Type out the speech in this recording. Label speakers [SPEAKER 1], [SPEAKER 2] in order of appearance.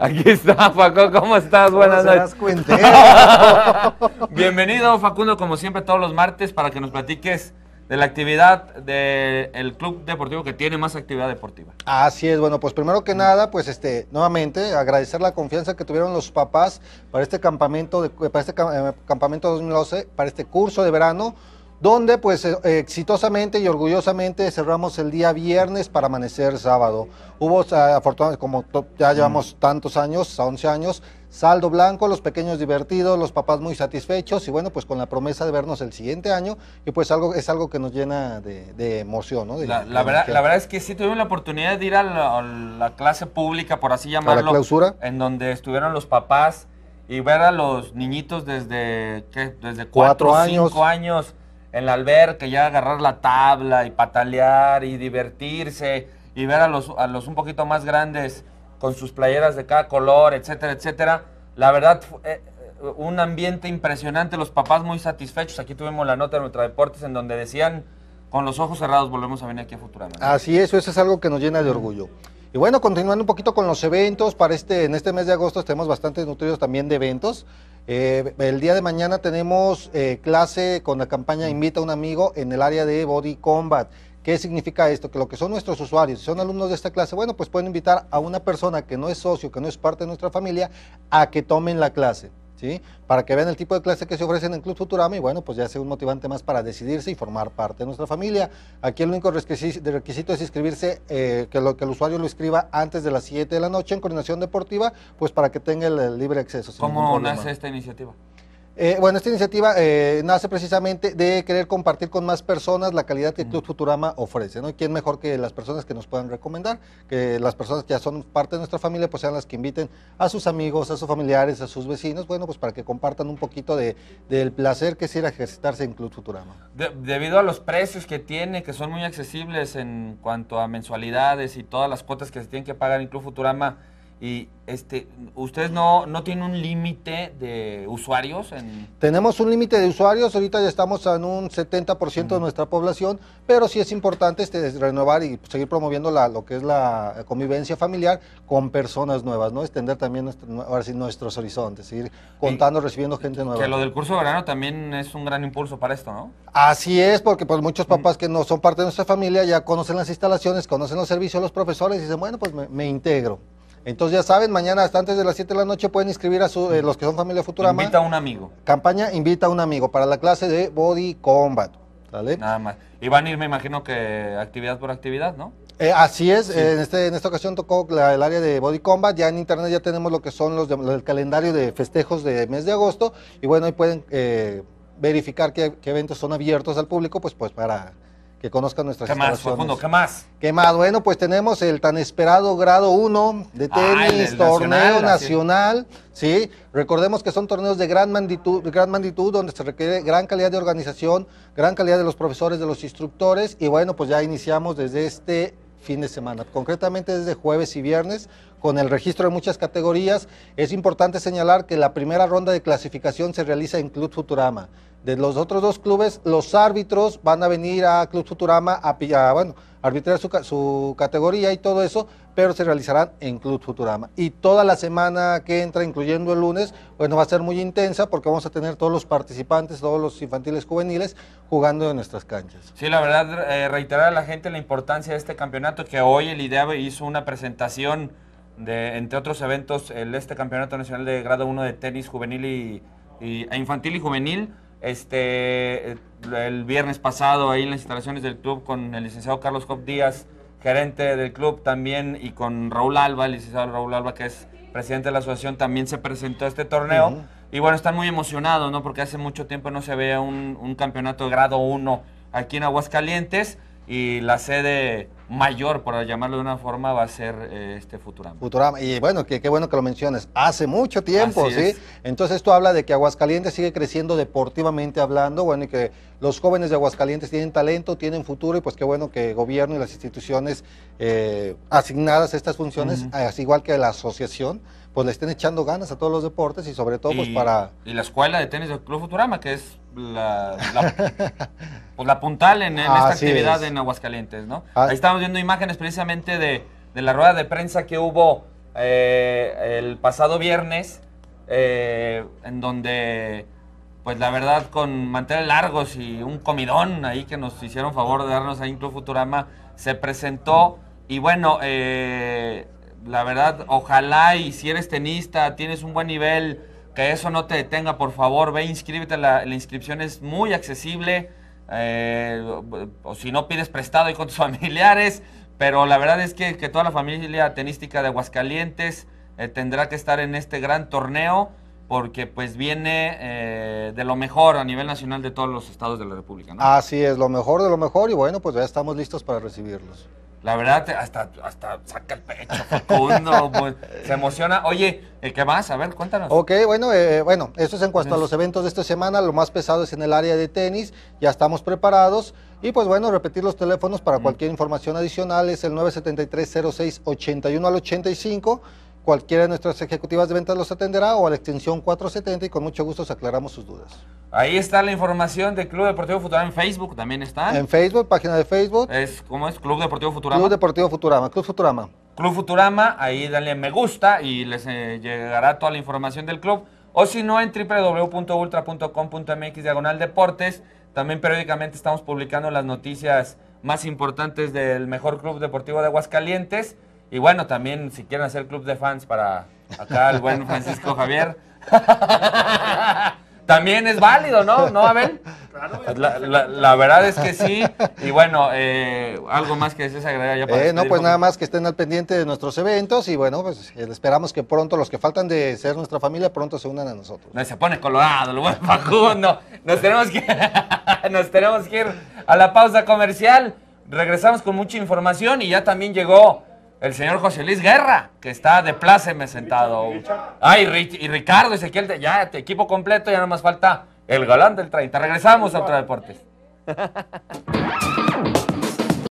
[SPEAKER 1] Aquí está, Facundo, ¿cómo estás? Buenas noches. Bienvenido, Facundo, como siempre, todos los martes para que nos platiques de la actividad del club deportivo que tiene más actividad deportiva.
[SPEAKER 2] Así es, bueno, pues primero que nada, pues este, nuevamente agradecer la confianza que tuvieron los papás para este campamento, de, para este eh, campamento 2012, para este curso de verano donde pues eh, exitosamente y orgullosamente cerramos el día viernes para amanecer sábado. Hubo, afortunadamente, como ya llevamos tantos años, 11 años, saldo blanco, los pequeños divertidos, los papás muy satisfechos y bueno, pues con la promesa de vernos el siguiente año y pues algo es algo que nos llena de, emoción, ¿no? la, verdad, la,
[SPEAKER 1] verdad, es que sí tuvimos la oportunidad de ir a la, clase pública, por así llamarlo. la clausura? En donde estuvieron los papás y ver a los niñitos desde, ¿qué? Desde cuatro, cuatro años. cinco años en la alberca, ya agarrar la tabla y patalear y divertirse y ver a los, a los un poquito más grandes con sus playeras de cada color, etcétera, etcétera. La verdad, eh, eh, un ambiente impresionante, los papás muy satisfechos. Aquí tuvimos la nota de Deportes en donde decían, con los ojos cerrados volvemos a venir aquí a Futurama.
[SPEAKER 2] Así es, eso es algo que nos llena de orgullo. Y bueno, continuando un poquito con los eventos, para este, en este mes de agosto tenemos bastante nutridos también de eventos. Eh, el día de mañana tenemos eh, clase con la campaña Invita a un amigo en el área de Body Combat. ¿Qué significa esto? Que lo que son nuestros usuarios, si son alumnos de esta clase, bueno, pues pueden invitar a una persona que no es socio, que no es parte de nuestra familia, a que tomen la clase. Para que vean el tipo de clase que se ofrecen en Club Futurama y bueno, pues ya sea un motivante más para decidirse y formar parte de nuestra familia. Aquí el único requisito es inscribirse, eh, que, lo, que el usuario lo escriba antes de las 7 de la noche en coordinación deportiva, pues para que tenga el, el libre acceso. ¿Cómo nace
[SPEAKER 1] esta iniciativa?
[SPEAKER 2] Eh, bueno, esta iniciativa eh, nace precisamente de querer compartir con más personas la calidad que Club mm. Futurama ofrece, ¿no? ¿Quién mejor que las personas que nos puedan recomendar? Que las personas que ya son parte de nuestra familia, pues sean las que inviten a sus amigos, a sus familiares, a sus vecinos, bueno, pues para que compartan un poquito de, del placer que es ir a ejercitarse en Club Futurama.
[SPEAKER 1] debido a los precios que tiene, que son muy accesibles en cuanto a mensualidades y todas las cuotas que se tienen que pagar en Club Futurama, y este, ustedes no, no tienen un límite de usuarios
[SPEAKER 2] Tenemos un límite de usuarios, ahorita ya estamos en un 70% de nuestra población, pero sí es importante este, renovar y seguir promoviendo la, lo que es la convivencia familiar con personas nuevas, ¿no? Extender también nuestros horizontes, seguir contando, recibiendo gente nueva. Que lo
[SPEAKER 1] del curso de verano también es un gran impulso para esto, ¿no?
[SPEAKER 2] Así es, porque pues muchos papás que no son parte de nuestra familia ya conocen las instalaciones, conocen los servicios, los profesores y dicen, bueno, pues me integro. Entonces ya saben, mañana hasta antes de las 7 de la noche pueden inscribir a eh, los que son familia Futurama. Invita a un amigo. Campaña Invita a un amigo para la clase de Body Combat. ¿vale? Nada más.
[SPEAKER 1] Y van a ir, me imagino que actividad por actividad, ¿no?
[SPEAKER 2] Eh, así es, en, este, en esta ocasión tocó el área de Body Combat, ya en internet ya tenemos lo que son los, de, el calendario de festejos de mes de agosto y bueno, ahí pueden eh, verificar qué, qué eventos son abiertos al público, pues pues para que conozcan nuestras ¿Qué más, ¿Qué más? ¿Qué más? Bueno, pues tenemos el tan esperado grado 1 de ah, tenis, torneo nacional, ¿sí? Recordemos que son torneos de gran magnitud, gran magnitud, donde se requiere gran calidad de organización, gran calidad de los profesores, de los instructores, y bueno, pues ya iniciamos desde este fin de semana, concretamente desde jueves y viernes, con el registro de muchas categorías. Es importante señalar que la primera ronda de clasificación se realiza en Club Futurama de los otros dos clubes, los árbitros van a venir a Club Futurama a, bueno, arbitrar su, categoría y todo eso, pero se realizarán en Club Futurama. Y toda la semana que entra, incluyendo el lunes, bueno, va a ser muy intensa porque vamos a tener todos los participantes, todos los infantiles juveniles jugando en nuestras canchas.
[SPEAKER 1] Sí, la verdad, eh, reiterar a la gente la importancia de este campeonato, que hoy el IDEA hizo una presentación de, entre otros eventos, el, este Campeonato Nacional de Grado 1 de Tenis Juvenil y, y, e Infantil y Juvenil, este, el viernes pasado ahí en las instalaciones del club con el licenciado Carlos Cop Díaz, gerente del club también, y con Raúl Alba, el licenciado Raúl Alba, que es presidente de la asociación, también se presentó a este torneo. Y bueno, están muy emocionados, ¿no? Porque hace mucho tiempo no se veía un, un campeonato de grado 1 aquí en Aguascalientes y la sede mayor, para llamarlo de una forma, va a ser eh, este Futurama. Futurama,
[SPEAKER 2] y bueno, qué bueno que lo menciones, hace mucho tiempo, ¿sí? Entonces esto habla de que Aguascalientes sigue creciendo deportivamente hablando, bueno, y que los jóvenes de Aguascalientes tienen talento, tienen futuro, y pues qué bueno que el gobierno y las instituciones eh, asignadas estas funciones, eh, así igual que la asociación, pues le estén echando ganas a todos los deportes y sobre todo pues para...
[SPEAKER 1] Y la escuela de tenis del Club Futurama, que es la, la, pues, puntal en, esta actividad en Aguascalientes, ¿no?
[SPEAKER 2] Ah. Ahí estamos viendo
[SPEAKER 1] imágenes precisamente de, la rueda de prensa que hubo eh, el pasado viernes, eh, en donde pues la verdad, con manteles largos y un comidón ahí que nos hicieron favor de darnos ahí en Club Futurama, se presentó y bueno, eh, la verdad, ojalá y si eres tenista, tienes un buen nivel, que eso no te detenga, por favor, ve, inscríbete, la, inscripción es muy accesible, eh, o si no pides prestado y con tus familiares, pero la verdad es que, toda la familia tenística de Aguascalientes eh, tendrá que estar en este gran torneo porque pues viene eh, de lo mejor a nivel nacional de todos los estados de la República. Así
[SPEAKER 2] es, lo mejor de lo mejor y bueno, pues ya estamos listos para recibirlos. La verdad,
[SPEAKER 1] hasta, saca el pecho,
[SPEAKER 2] pues, se emociona.
[SPEAKER 1] Oye, eh, ¿qué más? A ver, cuéntanos.
[SPEAKER 2] Ok, bueno, eh, bueno, eso es en cuanto a los eventos de esta semana. Lo más pesado es en el área de tenis. Ya estamos preparados. Y pues bueno, repetir los teléfonos para cualquier información adicional es el 973 06 al 85 Cualquiera de nuestras ejecutivas de ventas los atenderá o a la extensión 470 y con mucho gusto aclaramos sus dudas.
[SPEAKER 1] Ahí está la información del Club Deportivo Futurama en Facebook, también está. En
[SPEAKER 2] Facebook, página de Facebook.
[SPEAKER 1] Es, ¿Cómo es? Club Deportivo Futurama. Club
[SPEAKER 2] Deportivo Futurama, Club Futurama.
[SPEAKER 1] Club Futurama, ahí dale me gusta y les eh, llegará toda la información del club. O si no, en www.ultra.com.mx diagonal deportes. También periódicamente estamos publicando las noticias más importantes del mejor club deportivo de Aguascalientes. Y bueno, también si quieren hacer club de fans para acá el buen Francisco Javier. también es válido, ¿no? ¿No, Abel? Claro, pues la, verdad es que sí. Y bueno, eh, algo más que desees agregar ya para eh, No, pues nada
[SPEAKER 2] más que estén al pendiente de nuestros eventos y bueno, pues eh, esperamos que pronto los que faltan de ser nuestra familia pronto se unan a nosotros.
[SPEAKER 1] No, se pone colorado, lo buen Facundo. tenemos nos tenemos que ir a la pausa comercial. Regresamos con mucha información y ya también llegó el señor José Luis Guerra, que está de pláceme sentado. Ay, ah, y, Ricardo Ezequiel, ya, equipo completo, ya no más falta el galán del 30. Regresamos a otro deportes.